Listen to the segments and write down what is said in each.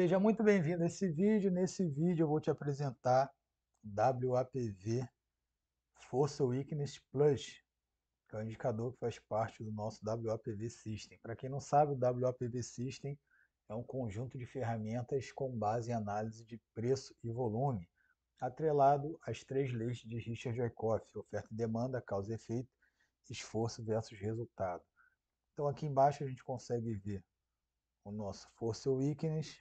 Seja muito bem-vindo a esse vídeo. Nesse vídeo eu vou te apresentar WAPV Força Weakness Plus, que é um indicador que faz parte do nosso WAPV System. Para quem não sabe, o WAPV System é um conjunto de ferramentas com base em análise de preço e volume, atrelado às três leis de Richard Wyckoff, oferta e demanda, causa e efeito, esforço versus resultado. Então aqui embaixo a gente consegue ver o nosso força weakness,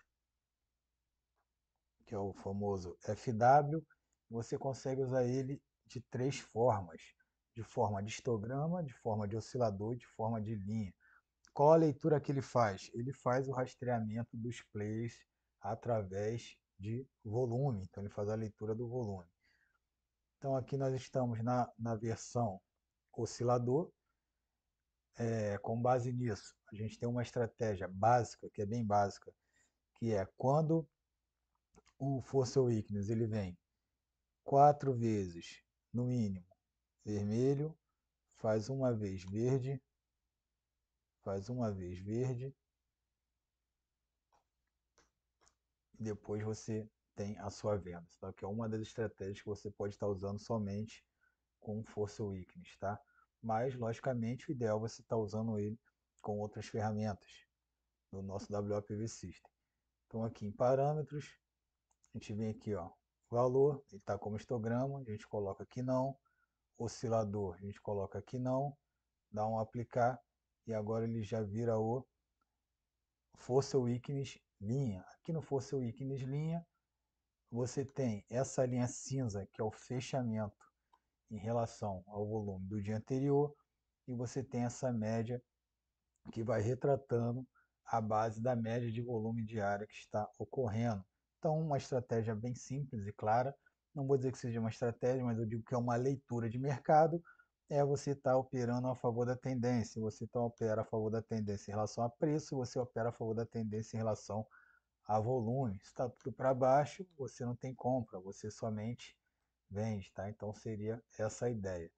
que é o famoso FW, você consegue usar ele de três formas, de forma de histograma, de forma de oscilador e de forma de linha. Qual a leitura que ele faz? Ele faz o rastreamento dos plays através de volume, então ele faz a leitura do volume. Então aqui nós estamos na, na versão oscilador, é, com base nisso, a gente tem uma estratégia básica, que é bem básica, que é quando o force Weakness, ele vem quatro vezes, no mínimo, vermelho, faz uma vez verde, faz uma vez verde, e depois você tem a sua venda, tá? que é uma das estratégias que você pode estar usando somente com force weakness, tá? Mas, logicamente, o ideal é você estar usando ele com outras ferramentas do nosso WAPV System. Então, aqui em parâmetros, a gente vem aqui, ó, valor, ele está como histograma, a gente coloca aqui não, oscilador, a gente coloca aqui não, dá um aplicar e agora ele já vira o força weakness linha. Aqui no força weakness linha, você tem essa linha cinza que é o fechamento em relação ao volume do dia anterior e você tem essa média que vai retratando a base da média de volume diária que está ocorrendo. Então, uma estratégia bem simples e clara, não vou dizer que seja uma estratégia, mas eu digo que é uma leitura de mercado, é você estar tá operando a favor da tendência. Você então opera a favor da tendência em relação a preço, você opera a favor da tendência em relação a volume. Está tudo para baixo, você não tem compra, você somente vende, tá? Então seria essa a ideia.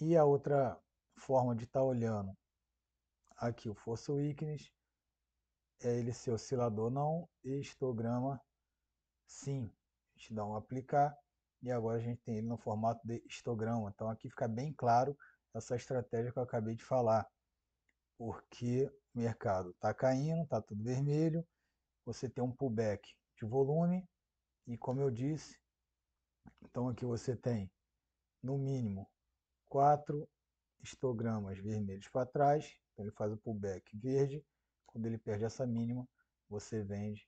E a outra forma de estar tá olhando aqui o força weakness é ele ser oscilador não, histograma Sim, a gente dá um aplicar e agora a gente tem ele no formato de histograma. Então aqui fica bem claro essa estratégia que eu acabei de falar. Porque o mercado está caindo, está tudo vermelho, você tem um pullback de volume e como eu disse, então aqui você tem no mínimo quatro histogramas vermelhos para trás, então ele faz o pullback verde, quando ele perde essa mínima, você vende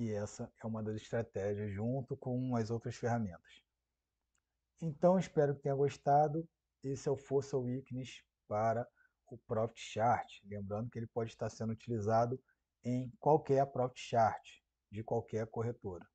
e essa é uma das estratégias, junto com as outras ferramentas. Então, espero que tenha gostado. Esse é o Força Weakness para o Profit Chart. Lembrando que ele pode estar sendo utilizado em qualquer Profit Chart de qualquer corretora.